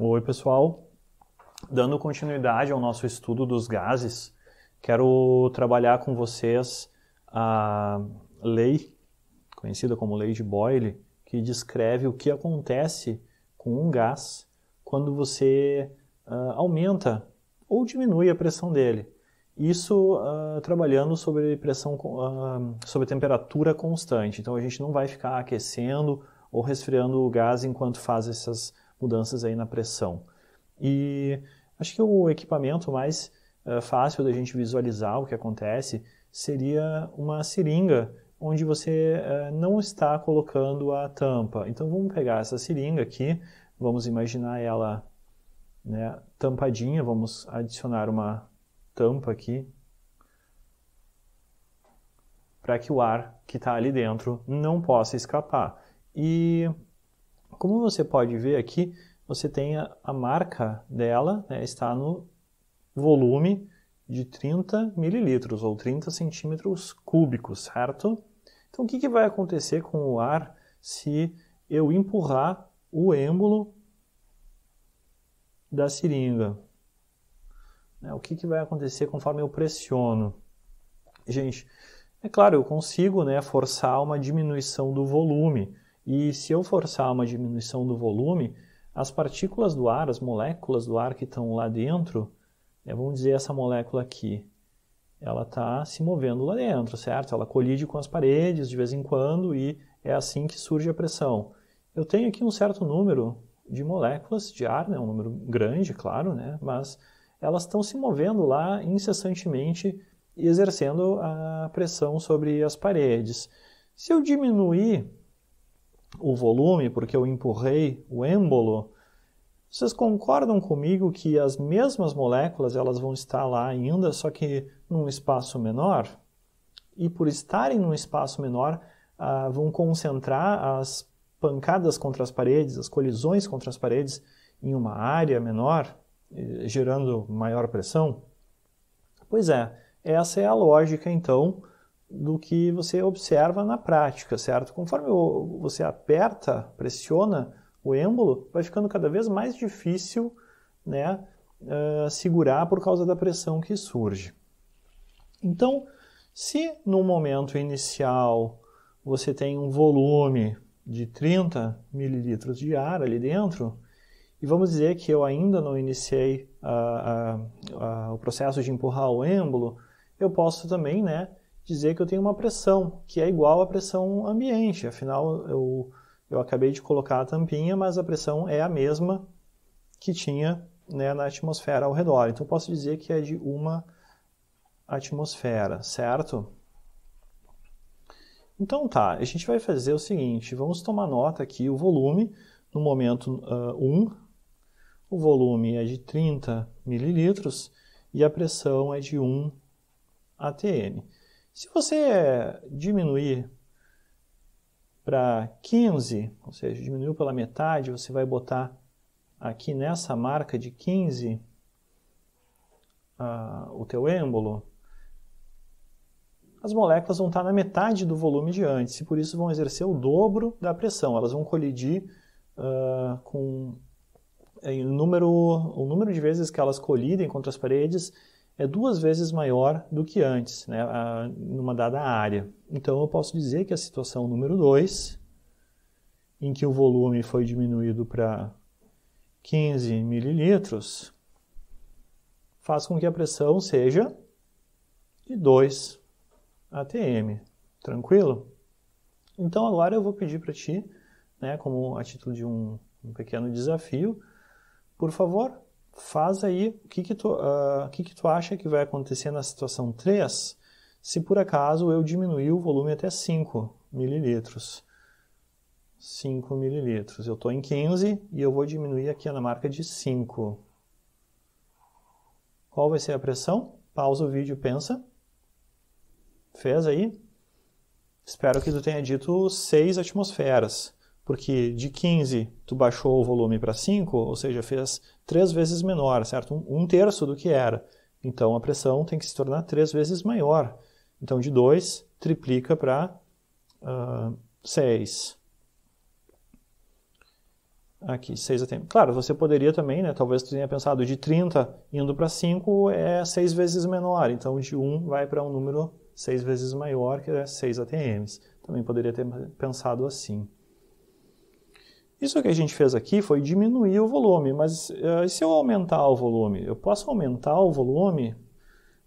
Oi, pessoal. Dando continuidade ao nosso estudo dos gases, quero trabalhar com vocês a lei, conhecida como lei de Boyle, que descreve o que acontece com um gás quando você uh, aumenta ou diminui a pressão dele. Isso uh, trabalhando sobre pressão, uh, sobre temperatura constante. Então a gente não vai ficar aquecendo ou resfriando o gás enquanto faz essas mudanças aí na pressão. E acho que o equipamento mais uh, fácil da gente visualizar o que acontece seria uma seringa onde você uh, não está colocando a tampa. Então vamos pegar essa seringa aqui, vamos imaginar ela né, tampadinha, vamos adicionar uma tampa aqui para que o ar que está ali dentro não possa escapar. E como você pode ver aqui, você tem a, a marca dela, né, está no volume de 30 mililitros ou 30 centímetros cúbicos, certo? Então, o que, que vai acontecer com o ar se eu empurrar o êmbolo da seringa? Né, o que, que vai acontecer conforme eu pressiono? Gente, é claro, eu consigo né, forçar uma diminuição do volume, e se eu forçar uma diminuição do volume, as partículas do ar, as moléculas do ar que estão lá dentro, é, vamos dizer essa molécula aqui, ela está se movendo lá dentro, certo? Ela colide com as paredes de vez em quando e é assim que surge a pressão. Eu tenho aqui um certo número de moléculas de ar, né, um número grande, claro, né, mas elas estão se movendo lá incessantemente e exercendo a pressão sobre as paredes. Se eu diminuir o volume, porque eu empurrei o êmbolo, vocês concordam comigo que as mesmas moléculas elas vão estar lá ainda, só que num espaço menor? E por estarem num espaço menor, ah, vão concentrar as pancadas contra as paredes, as colisões contra as paredes em uma área menor, eh, gerando maior pressão? Pois é, essa é a lógica então do que você observa na prática, certo? Conforme você aperta, pressiona o êmbolo, vai ficando cada vez mais difícil né, uh, segurar por causa da pressão que surge. Então, se no momento inicial você tem um volume de 30 mililitros de ar ali dentro, e vamos dizer que eu ainda não iniciei a, a, a, o processo de empurrar o êmbolo, eu posso também né, dizer que eu tenho uma pressão, que é igual à pressão ambiente. Afinal, eu, eu acabei de colocar a tampinha, mas a pressão é a mesma que tinha né, na atmosfera ao redor. Então, posso dizer que é de uma atmosfera, certo? Então tá, a gente vai fazer o seguinte, vamos tomar nota aqui o volume, no momento uh, ah, 1, o volume é de 30 mililitros e a pressão é de 1 atm. Se você diminuir para 15, ou seja, diminuiu pela metade, você vai botar aqui nessa marca de 15 ah, o teu êmbolo, as moléculas vão estar na metade do volume de antes e por isso vão exercer o dobro da pressão. Elas vão colidir ah, com é, número, o número de vezes que elas colidem contra as paredes é duas vezes maior do que antes, né, a, numa dada área. Então eu posso dizer que a situação número 2, em que o volume foi diminuído para 15 mililitros, faz com que a pressão seja de 2 atm. Tranquilo? Então agora eu vou pedir para ti, né, como a título de um, um pequeno desafio, por favor, faz aí o que que tu, uh, que que tu acha que vai acontecer na situação 3 se por acaso eu diminuir o volume até 5 mililitros. 5 mililitros. Eu estou em 15 e eu vou diminuir aqui na marca de 5. Qual vai ser a pressão? Pausa o vídeo, pensa. Fez aí? Espero que tu tenha dito 6 atmosferas, porque de 15 tu baixou o volume para 5, ou seja, fez três vezes menor, certo? Um, um terço do que era. Então a pressão tem que se tornar três vezes maior. Então de 2 triplica para 6. Uh, ah, Aqui, 6 ATM. Claro, você poderia também, né? Talvez você tenha pensado de 30 indo para 5 é 6 vezes menor. Então de 1 um vai para um número 6 vezes maior, que é 6 ATMs. Também poderia ter pensado assim. Isso que a gente fez aqui foi diminuir o volume, mas uh, se eu aumentar o volume, eu posso aumentar o volume?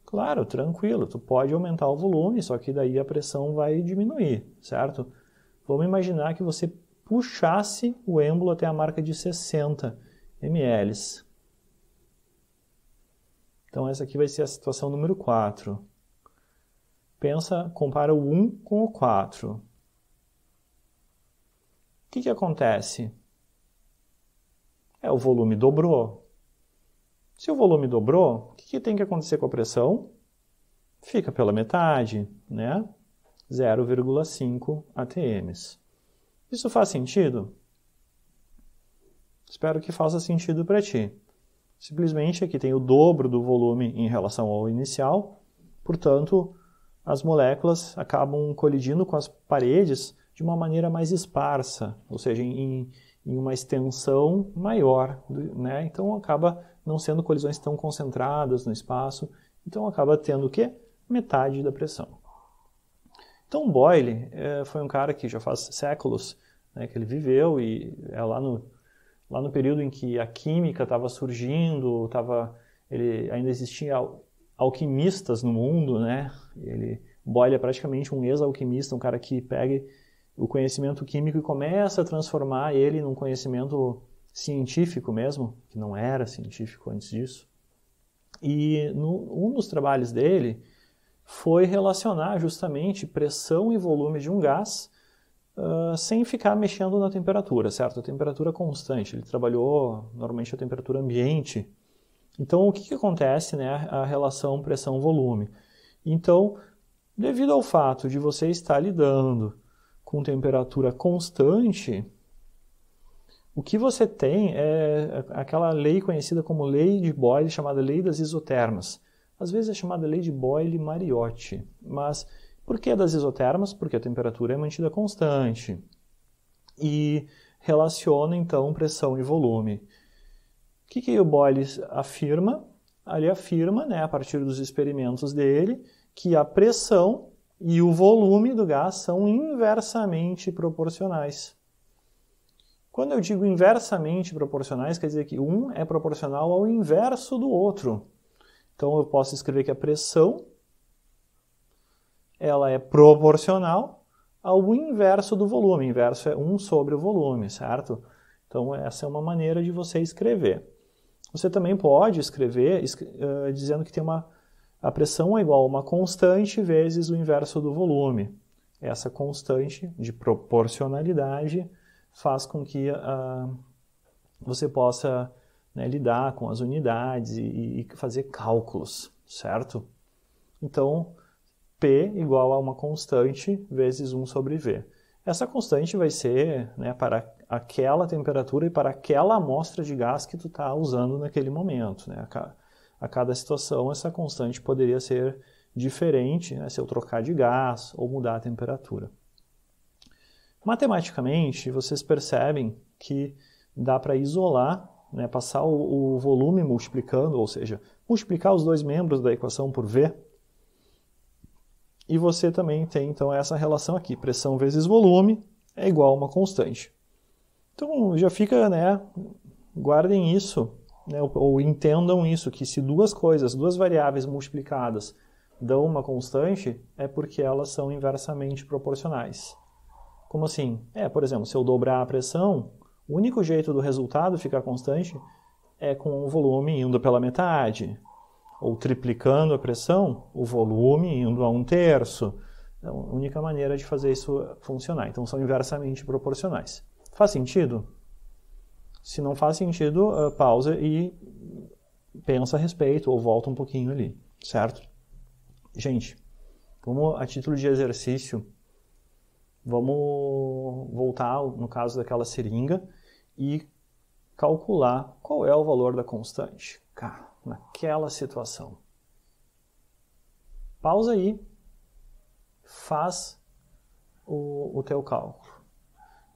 Claro, tranquilo, tu pode aumentar o volume, só que daí a pressão vai diminuir, certo? Vamos imaginar que você puxasse o êmbolo até a marca de 60 ml. Então essa aqui vai ser a situação número 4. Pensa, compara o 1 com o 4 que, que acontece? É, o volume dobrou. Se o volume dobrou, o que, que tem que acontecer com a pressão? Fica pela metade, né? 0,5 atms. Isso faz sentido? Espero que faça sentido para ti. Simplesmente aqui tem o dobro do volume em relação ao inicial, portanto, as moléculas acabam colidindo com as paredes de uma maneira mais esparsa, ou seja, em, em uma extensão maior. Né? Então acaba não sendo colisões tão concentradas no espaço, então acaba tendo o quê? Metade da pressão. Então Boyle é, foi um cara que já faz séculos né, que ele viveu e é lá no, lá no período em que a química estava surgindo, tava, ele ainda existia alquimistas no mundo, né? Ele Boyle é praticamente um ex-alquimista, um cara que pega o conhecimento químico e começa a transformar ele num conhecimento científico mesmo, que não era científico antes disso. E no, um dos trabalhos dele foi relacionar justamente pressão e volume de um gás uh, sem ficar mexendo na temperatura, certo? A temperatura constante. Ele trabalhou normalmente a temperatura ambiente. Então, o que, que acontece, né? A relação pressão-volume. Então, devido ao fato de você estar lidando com temperatura constante, o que você tem é aquela lei conhecida como lei de Boyle, chamada lei das isotermas. Às vezes é chamada lei de Boyle-Mariotti, mas por que das isotermas? Porque a temperatura é mantida constante e relaciona então pressão e volume. O que, que o Boyle afirma? Ele afirma, né, a partir dos experimentos dele, que a pressão e o volume do gás são inversamente proporcionais. Quando eu digo inversamente proporcionais, quer dizer que um é proporcional ao inverso do outro. Então eu posso escrever que a pressão ela é proporcional ao inverso do volume. O inverso é 1 sobre o volume, certo? Então essa é uma maneira de você escrever. Você também pode escrever uh, dizendo que tem uma a pressão é igual a uma constante vezes o inverso do volume. Essa constante de proporcionalidade faz com que uh, você possa né, lidar com as unidades e, e fazer cálculos, certo? Então, P igual a uma constante vezes 1 sobre V. Essa constante vai ser né, para aquela temperatura e para aquela amostra de gás que tu está usando naquele momento. Né? a cada situação essa constante poderia ser diferente né, se eu trocar de gás ou mudar a temperatura. Matematicamente, vocês percebem que dá para isolar, né, passar o, o volume multiplicando, ou seja, multiplicar os dois membros da equação por V, e você também tem então essa relação aqui, pressão vezes volume é igual a uma constante. Então já fica, né? Guardem isso né, ou, ou entendam isso, que se duas coisas, duas variáveis multiplicadas dão uma constante, é porque elas são inversamente proporcionais. Como assim? É, por exemplo, se eu dobrar a pressão, o único jeito do resultado ficar constante é com o volume indo pela metade, ou triplicando a pressão, o volume indo a um terço. É a única maneira de fazer isso funcionar. Então, são inversamente proporcionais. Faz sentido? Se não faz sentido, uh, pausa e pensa a respeito ou volta um pouquinho ali, certo? Gente, como a título de exercício, vamos voltar no caso daquela seringa e calcular qual é o valor da constante, k naquela situação. Pausa aí, faz o, o teu cálculo.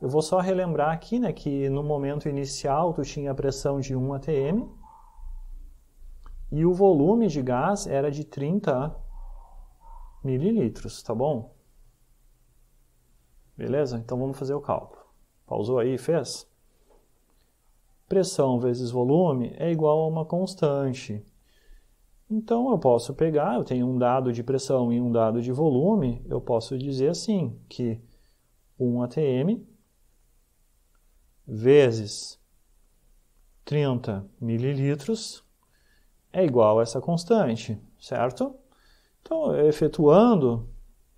Eu vou só relembrar aqui né, que no momento inicial tu tinha a pressão de 1 atm e o volume de gás era de 30 mililitros, tá bom? Beleza? Então vamos fazer o cálculo. Pausou aí fez? Pressão vezes volume é igual a uma constante. Então eu posso pegar, eu tenho um dado de pressão e um dado de volume, eu posso dizer assim, que 1 atm vezes 30 mililitros é igual a essa constante, certo? Então, efetuando,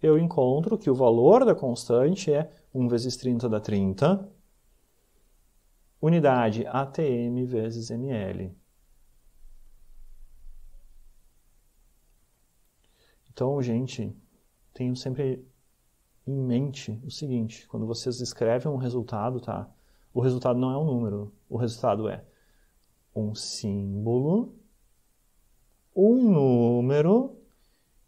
eu encontro que o valor da constante é 1 vezes 30 dá 30, unidade ATM vezes ml. Então, gente, tenho sempre em mente o seguinte, quando vocês escrevem um resultado, tá? O resultado não é um número. O resultado é um símbolo, um número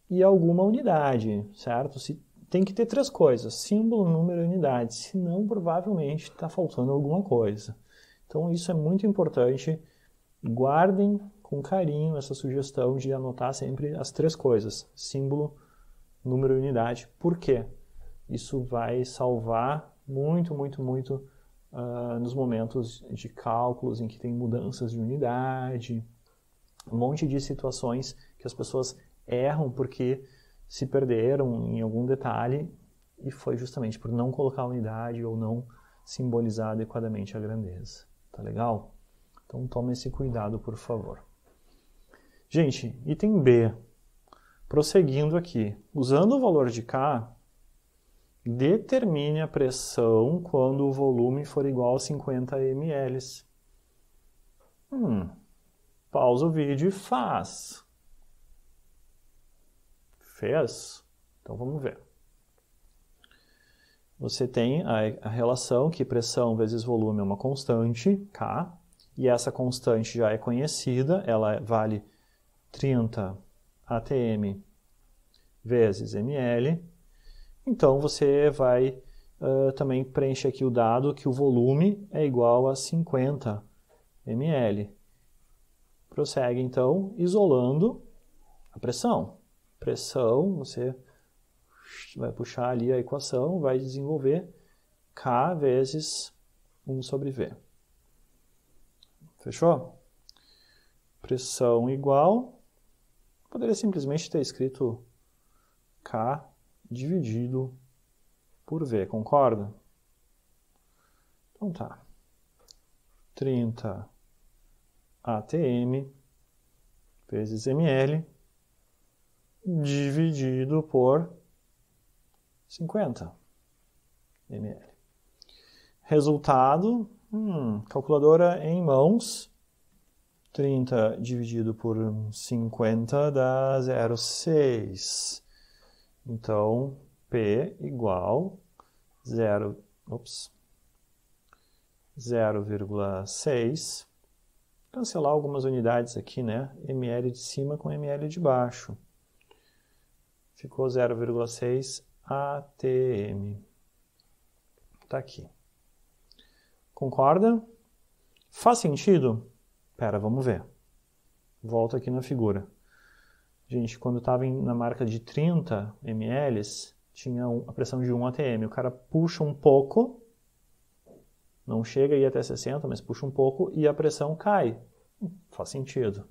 e alguma unidade, certo? Se, tem que ter três coisas: símbolo, número e unidade. Senão, provavelmente está faltando alguma coisa. Então, isso é muito importante. Guardem com carinho essa sugestão de anotar sempre as três coisas: símbolo, número e unidade. Por quê? Isso vai salvar muito, muito, muito uh, nos momentos de cálculos em que tem mudanças de unidade, um monte de situações que as pessoas erram porque se perderam em algum detalhe e foi justamente por não colocar a unidade ou não simbolizar adequadamente a grandeza. Tá legal? Então tome esse cuidado, por favor. Gente, item B. Prosseguindo aqui, usando o valor de K, Determine a pressão quando o volume for igual a 50 ml. Hum, pausa o vídeo e faz. Fez? Então vamos ver. Você tem a, a relação que pressão vezes volume é uma constante, K, e essa constante já é conhecida, ela vale 30 atm vezes ml, então você vai uh, também preencher aqui o dado que o volume é igual a 50 ml. Prossegue então isolando a pressão. Pressão, você vai puxar ali a equação, vai desenvolver K vezes 1 sobre V. Fechou? Pressão igual. Poderia simplesmente ter escrito K dividido por V, concorda? Então tá. 30 ATM vezes ml dividido por 50 ml. Resultado, hum, calculadora em mãos, 30 dividido por 50 dá 0,6. Então, P igual 0, 0,6. Cancelar algumas unidades aqui, né? ml de cima com ml de baixo. Ficou 0,6 ATM. Está aqui. Concorda? Faz sentido? Pera, vamos ver. Volto aqui na figura. Gente, quando estava na marca de 30 ml, tinha a pressão de 1 atm. O cara puxa um pouco, não chega aí até 60, mas puxa um pouco e a pressão cai. Faz sentido.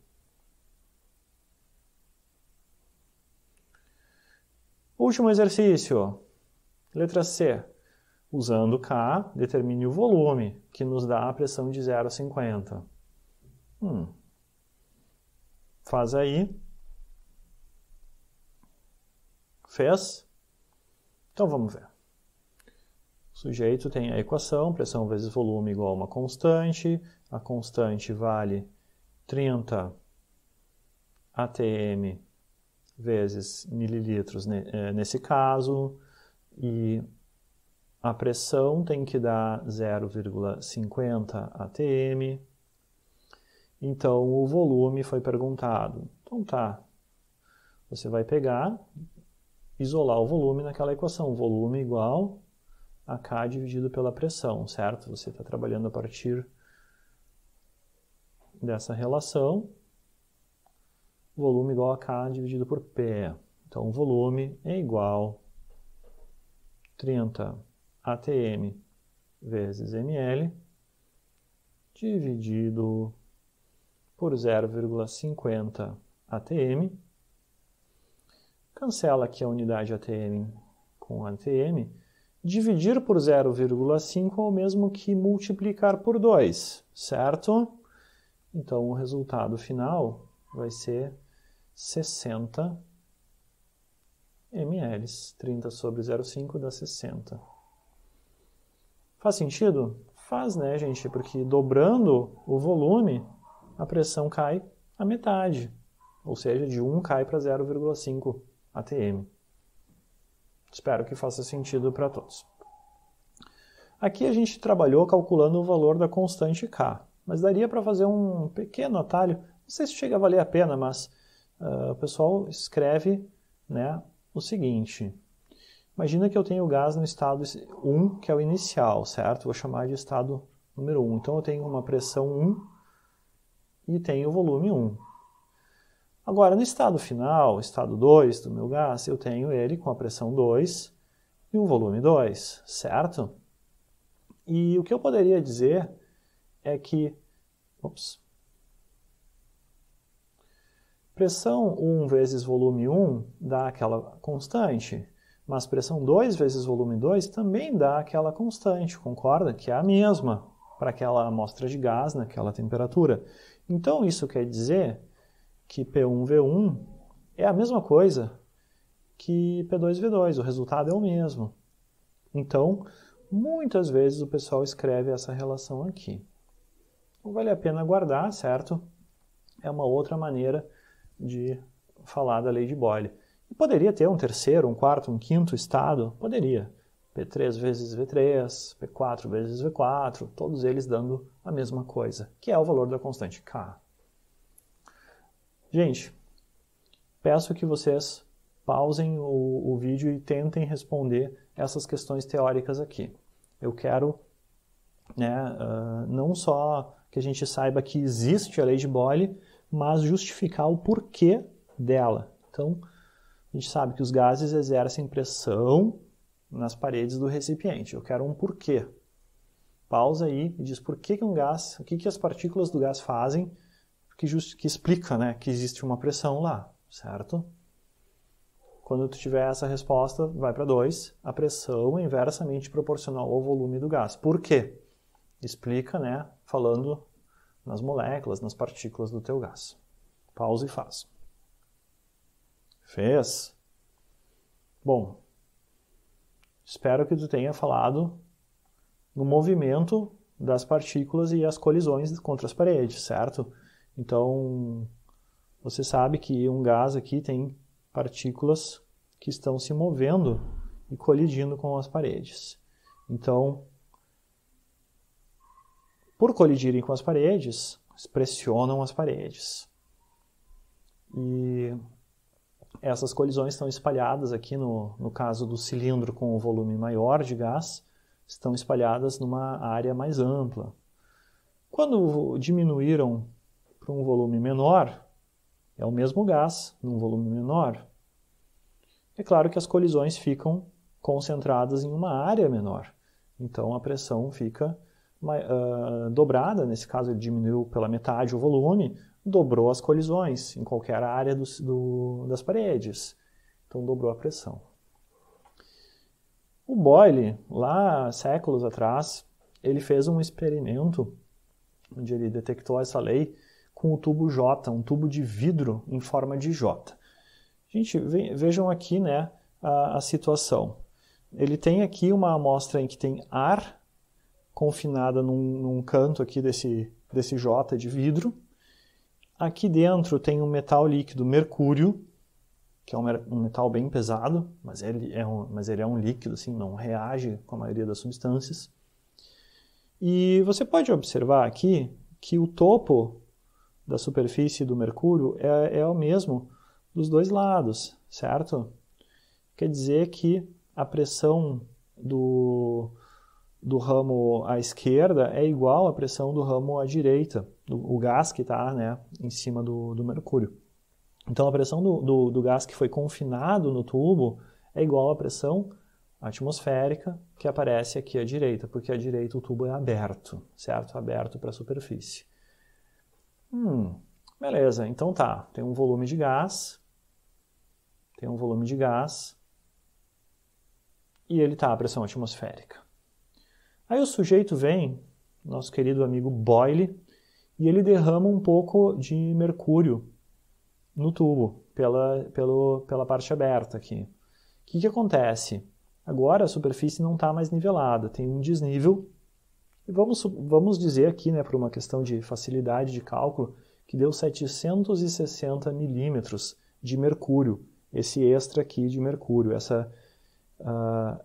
Último exercício. Letra C. Usando K, determine o volume, que nos dá a pressão de 0 a 50. Hum. Faz aí fez? Então vamos ver. O sujeito tem a equação, pressão vezes volume igual a uma constante. A constante vale 30 atm vezes mililitros eh, nesse caso. E a pressão tem que dar 0,50 atm. Então, o volume foi perguntado. Então, tá. Você vai pegar isolar o volume naquela equação. Volume igual a K dividido pela pressão, certo? Você está trabalhando a partir dessa relação. Volume igual a K dividido por P. Então, volume é igual a 30 atm vezes ml dividido por 0,50 atm cancela aqui a unidade ATM com ATM, dividir por 0,5 é o mesmo que multiplicar por 2, certo? Então o resultado final vai ser 60 ml, 30 sobre 0,5 dá 60. Faz sentido? Faz, né, gente? Porque dobrando o volume, a pressão cai a metade, ou seja, de 1 cai para 0,5. ATM. Espero que faça sentido para todos. Aqui a gente trabalhou calculando o valor da constante K, mas daria para fazer um pequeno atalho, não sei se chega a valer a pena, mas uh, o pessoal escreve né, o seguinte, imagina que eu tenho o gás no estado 1, que é o inicial, certo? Vou chamar de estado número 1, então eu tenho uma pressão 1 e tenho o volume 1. Agora, no estado final, estado 2 do meu gás, eu tenho ele com a pressão 2 e um volume 2, certo? E o que eu poderia dizer é que... Ops, Pressão 1 vezes volume 1 dá aquela constante, mas pressão 2 vezes volume 2 também dá aquela constante, concorda? Que é a mesma para aquela amostra de gás naquela temperatura. Então, isso quer dizer que P1V1 é a mesma coisa que P2V2, o resultado é o mesmo. Então, muitas vezes o pessoal escreve essa relação aqui. Não vale a pena guardar, certo? É uma outra maneira de falar da lei de Boyle. E poderia ter um terceiro, um quarto, um quinto estado? Poderia. P3 vezes V3, P4 vezes V4, todos eles dando a mesma coisa, que é o valor da constante K. Gente, peço que vocês pausem o, o vídeo e tentem responder essas questões teóricas aqui. Eu quero né, uh, não só que a gente saiba que existe a lei de Boyle, mas justificar o porquê dela. Então, a gente sabe que os gases exercem pressão nas paredes do recipiente. Eu quero um porquê. Pausa aí e diz por que, que um gás, o que, que as partículas do gás fazem que, just, que explica né, que existe uma pressão lá, certo? Quando tu tiver essa resposta, vai para 2, a pressão é inversamente proporcional ao volume do gás. Por quê? Explica, né, falando nas moléculas, nas partículas do teu gás. Pausa e faz. Fez? Bom, espero que tu tenha falado no movimento das partículas e as colisões contra as paredes, certo? Então, você sabe que um gás aqui tem partículas que estão se movendo e colidindo com as paredes. Então, por colidirem com as paredes, pressionam as paredes. E essas colisões estão espalhadas aqui no, no caso do cilindro com o volume maior de gás, estão espalhadas numa área mais ampla. Quando diminuíram para um volume menor, é o mesmo gás num volume menor. É claro que as colisões ficam concentradas em uma área menor, então a pressão fica uh, dobrada. Nesse caso, ele diminuiu pela metade o volume, dobrou as colisões em qualquer área do, do, das paredes, então dobrou a pressão. O Boyle, lá séculos atrás, ele fez um experimento onde ele detectou essa lei com o tubo J, um tubo de vidro em forma de J. Gente, vejam aqui né, a, a situação. Ele tem aqui uma amostra em que tem ar confinada num, num canto aqui desse, desse J de vidro. Aqui dentro tem um metal líquido, mercúrio, que é um, metal bem pesado, mas ele é um, mas ele é um líquido, assim, não reage com a maioria das substâncias. E você pode observar aqui que o topo da superfície do Mercúrio é, é o mesmo dos dois lados, certo? Quer dizer que a pressão do, do ramo à esquerda é igual à pressão do ramo à direita, do, o gás que está né, em cima do, do mercúrio. Então a pressão do, do, do, gás que foi confinado no tubo é igual à pressão atmosférica que aparece aqui à direita, porque à direita o tubo é aberto, certo? Aberto para a superfície. Hum, beleza, então tá. Tem um volume de gás, tem um volume de gás e ele tá à pressão atmosférica. Aí o sujeito vem, nosso querido amigo Boyle, e ele derrama um pouco de mercúrio no tubo, pela, pelo, pela parte aberta aqui. O que, que acontece? Agora a superfície não está mais nivelada, tem um desnível e vamos, vamos dizer aqui, né, por uma questão de facilidade de cálculo, que deu 760 milímetros de mercúrio, esse extra aqui de mercúrio, essa, uh,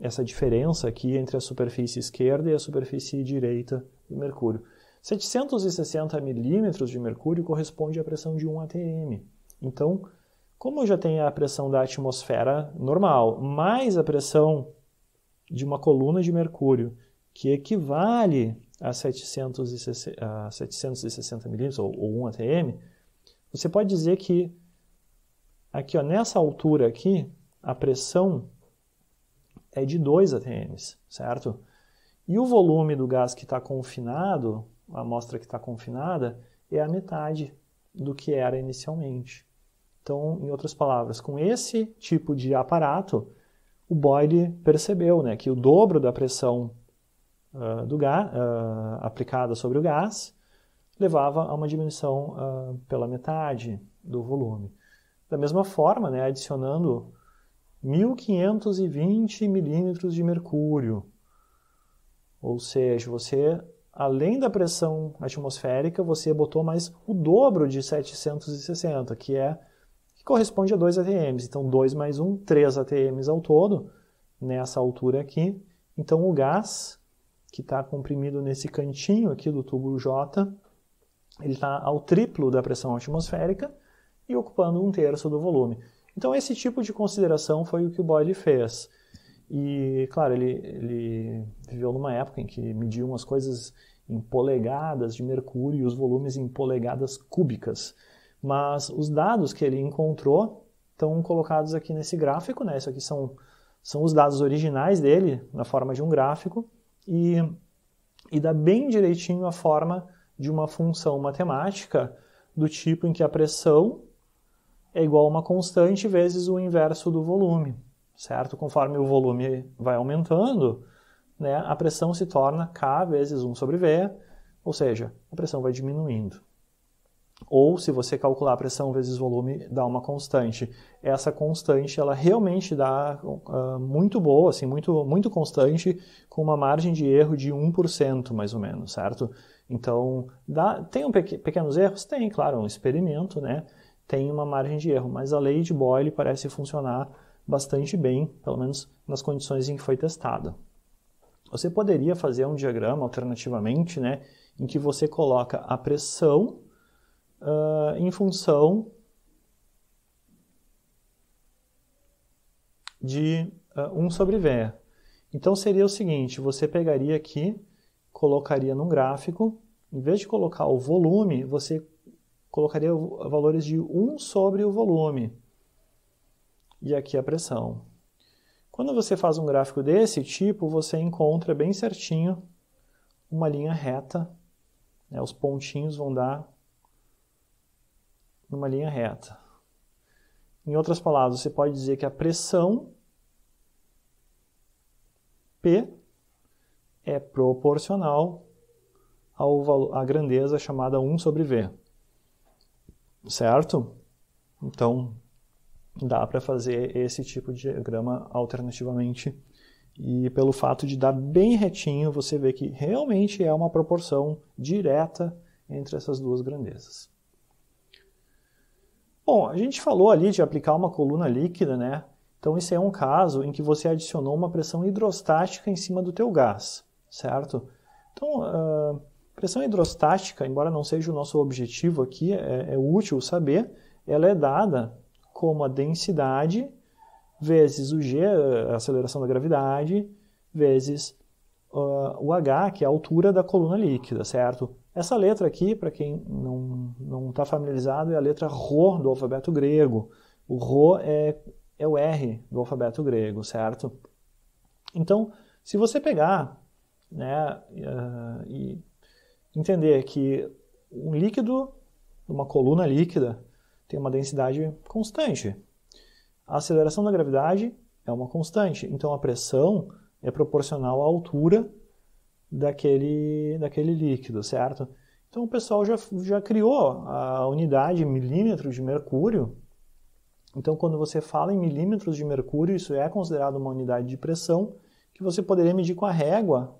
essa diferença aqui entre a superfície esquerda e a superfície direita do mercúrio. 760 milímetros de mercúrio corresponde à pressão de 1 atm. Então, como já tenho a pressão da atmosfera normal, mais a pressão de uma coluna de mercúrio, que equivale a 760, a 760 milímetros ou, ou 1 ATM, você pode dizer que aqui, ó, nessa altura aqui, a pressão é de 2 atm, certo? E o volume do gás que está confinado, a amostra que está confinada, é a metade do que era inicialmente. Então, em outras palavras, com esse tipo de aparato, o Boyle percebeu né, que o dobro da pressão ah, do gás, uh, ah, aplicada sobre o gás levava a uma diminuição uh, pela metade do volume. Da mesma forma, né, adicionando 1520 milímetros de mercúrio, ou seja, você além da pressão atmosférica, você botou mais o dobro de 760, que é que corresponde a 2 atms. Então 2 mais 1, 3 atms ao todo nessa altura aqui. Então o gás que está comprimido nesse cantinho aqui do tubo J, ele está ao triplo da pressão atmosférica e ocupando um terço do volume. Então esse tipo de consideração foi o que o Boyle fez. E, claro, ele, ele viveu numa época em que mediu umas coisas em polegadas de mercúrio e os volumes em polegadas cúbicas. Mas os dados que ele encontrou estão colocados aqui nesse gráfico, né? Isso aqui são, são os dados originais dele, na forma de um gráfico e, e dá bem direitinho a forma de uma função matemática do tipo em que a pressão é igual a uma constante vezes o inverso do volume, certo? Conforme o volume vai aumentando, né, a pressão se torna K vezes 1 sobre V, ou seja, a pressão vai diminuindo ou se você calcular a pressão vezes volume, dá uma constante. Essa constante, ela realmente dá uh, muito boa, assim, muito, muito constante, com uma margem de erro de 1%, mais ou menos, certo? Então, dá, tem um pequenos erros? Tem, claro, é um experimento, né? Tem uma margem de erro, mas a lei de Boyle parece funcionar bastante bem, pelo menos nas condições em que foi testada. Você poderia fazer um diagrama, alternativamente, né, em que você coloca a pressão uh, em função de uh, ah, 1 sobre V. Então seria o seguinte, você pegaria aqui, colocaria num gráfico, em vez de colocar o volume, você colocaria ah, valores de 1 sobre o volume. E aqui a pressão. Quando você faz um gráfico desse tipo, você encontra bem certinho uma linha reta, né? os pontinhos vão dar numa linha reta. Em outras palavras, você pode dizer que a pressão P é proporcional ao valor, à grandeza chamada 1 sobre V. Certo? Então, dá para fazer esse tipo de diagrama alternativamente. E pelo fato de dar bem retinho, você vê que realmente é uma proporção direta entre essas duas grandezas. Bom, a gente falou ali de aplicar uma coluna líquida, né? Então esse é um caso em que você adicionou uma pressão hidrostática em cima do teu gás, certo? Então, ah, pressão hidrostática, embora não seja o nosso objetivo aqui, é, é útil saber, ela é dada como a densidade vezes o g, a aceleração da gravidade, vezes uh, o h, que é a altura da coluna líquida, certo? Essa letra aqui, para quem não está familiarizado, é a letra Rho do alfabeto grego. O Rho é, é o R do alfabeto grego, certo? Então, se você pegar né, uh, e entender que um líquido, uma coluna líquida, tem uma densidade constante. A aceleração da gravidade é uma constante, então a pressão é proporcional à altura daquele, daquele líquido, certo? Então o pessoal já, já criou a unidade milímetro de mercúrio. Então quando você fala em milímetros de mercúrio, isso é considerado uma unidade de pressão que você poderia medir com a régua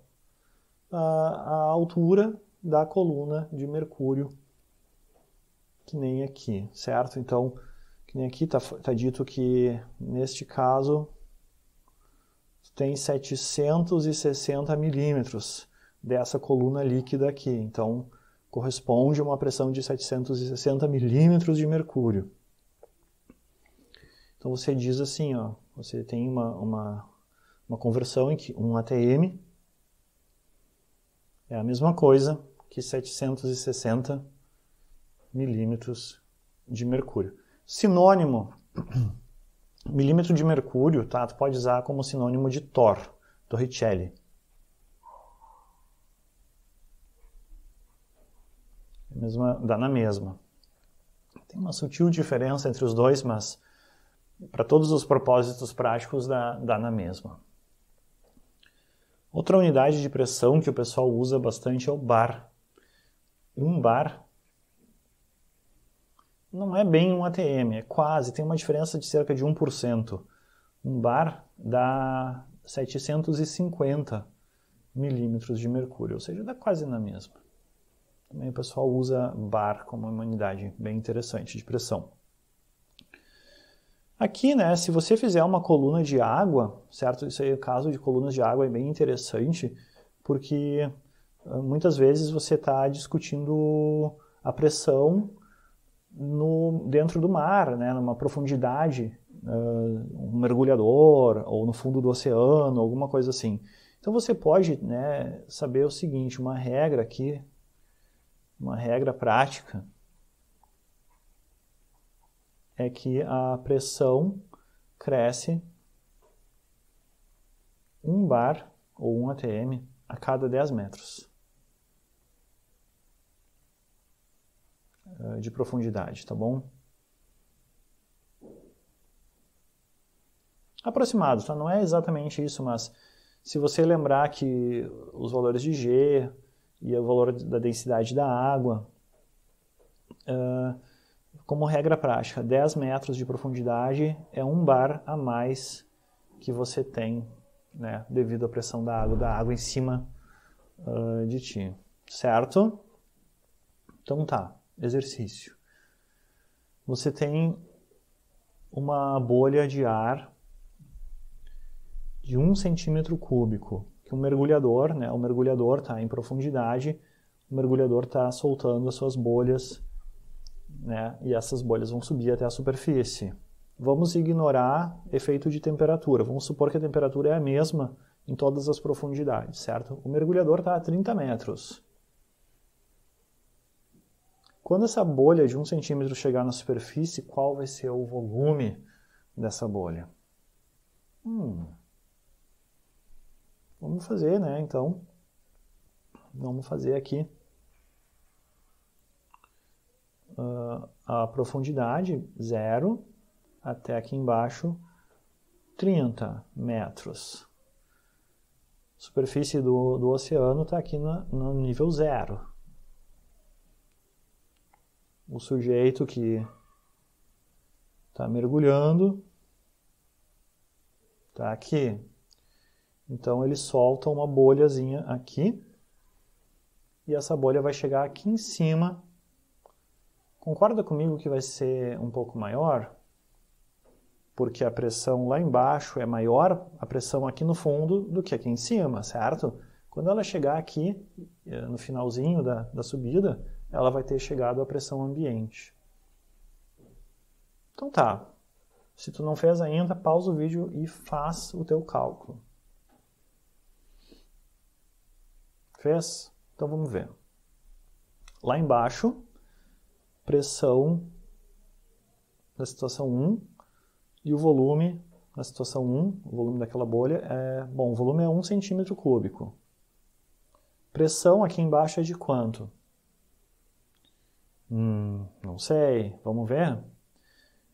a, a altura da coluna de mercúrio, que nem aqui, certo? Então, que nem aqui está tá dito que neste caso tem 760 milímetros dessa coluna líquida aqui. Então, corresponde a uma pressão de 760 milímetros de mercúrio. Então, você diz assim, ó, você tem uma, uma, uma conversão em que 1 atm é a mesma coisa que 760 milímetros de mercúrio. Sinônimo Milímetro de mercúrio, tá? Tu pode usar como sinônimo de Thor, Torricelli. É mesma, dá na mesma. Tem uma sutil diferença entre os dois, mas para todos os propósitos práticos dá, dá na mesma. Outra unidade de pressão que o pessoal usa bastante é o bar. Um bar não é bem um ATM, é quase, tem uma diferença de cerca de 1%. Um bar dá 750 milímetros de mercúrio, ou seja, dá quase na mesma. Também o pessoal usa bar como uma unidade bem interessante de pressão. Aqui, né, se você fizer uma coluna de água, certo? Isso aí é o caso de colunas de água, é bem interessante, porque ah, muitas vezes você está discutindo a pressão no, dentro do mar, né, numa profundidade, uh, um mergulhador ou no fundo do oceano, alguma coisa assim. Então você pode né, saber o seguinte, uma regra aqui, uma regra prática, é que a pressão cresce 1 um bar ou 1 um ATM a cada 10 metros. Eh, de profundidade, tá bom? Aproximado, tá? Não é exatamente isso, mas se você lembrar que os valores de G e o valor da densidade da água, uh, como regra prática, 10 metros de profundidade é um bar a mais que você tem, né, devido à pressão da água, da água em cima uh, de ti, certo? Então tá exercício. Você tem uma bolha de ar de um centímetro cúbico, que um mergulhador, né, o mergulhador está em profundidade, o mergulhador está soltando as suas bolhas, né, e essas bolhas vão subir até a superfície. Vamos ignorar efeito de temperatura, vamos supor que a temperatura é a mesma em todas as profundidades, certo? O mergulhador está a 30 metros, quando essa bolha de um centímetro chegar na superfície, qual vai ser o volume dessa bolha? Hum. Vamos fazer, né? Então, vamos fazer aqui uh, a profundidade zero até aqui embaixo 30 metros. A superfície do, do oceano está aqui no nível zero o sujeito que está mergulhando está aqui. Então ele solta uma bolhazinha aqui e essa bolha vai chegar aqui em cima. Concorda comigo que vai ser um pouco maior? Porque a pressão lá embaixo é maior, a pressão aqui no fundo, do que aqui em cima, certo? Quando ela chegar aqui, eh, no finalzinho da, da subida, ela vai ter chegado à pressão ambiente. Então tá. Se tu não fez ainda, pausa o vídeo e faz o teu cálculo. Fez? Então vamos ver. Lá embaixo, pressão na situação 1 e o volume na situação 1, o volume daquela bolha é, bom, o volume é 1 centímetro cúbico. Pressão aqui embaixo é de quanto? Hum, não sei, vamos ver?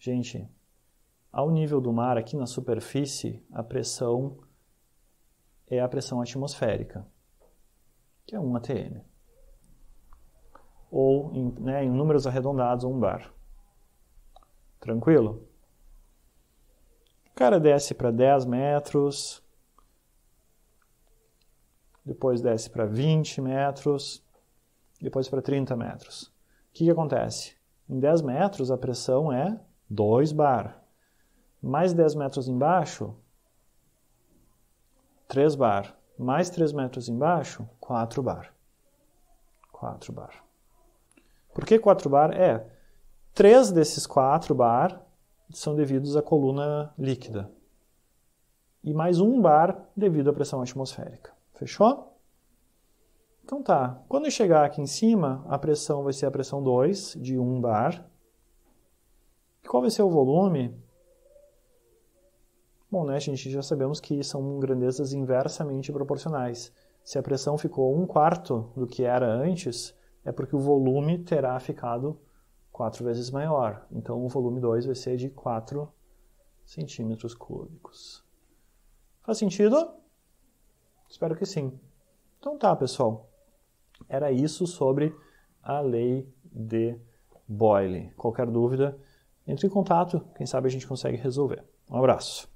Gente, ao nível do mar, aqui na superfície, a pressão é a pressão atmosférica, que é 1 atm. Ou em, né, em números arredondados, 1 bar. Tranquilo? O cara desce para 10 metros, depois desce para 20 metros, depois para 30 metros que, que acontece? Em 10 metros, a pressão é 2 bar. Mais 10 metros embaixo, 3 bar. Mais 3 metros embaixo, 4 bar. 4 bar. Por que 4 bar? É, 3 desses 4 bar são devidos à coluna líquida. E mais 1 bar devido à pressão atmosférica. Fechou? Então tá, quando chegar aqui em cima, a pressão vai ser a pressão 2 de 1 um bar. Qual vai ser o volume? Bom, né, a gente já sabemos que são grandezas inversamente proporcionais. Se a pressão ficou 1 um quarto do que era antes, é porque o volume terá ficado 4 vezes maior. Então o volume 2 vai ser de 4 centímetros cúbicos. Faz sentido? Espero que sim. Então tá, pessoal. Era isso sobre a lei de Boyle. Qualquer dúvida, entre em contato, quem sabe a gente consegue resolver. Um abraço.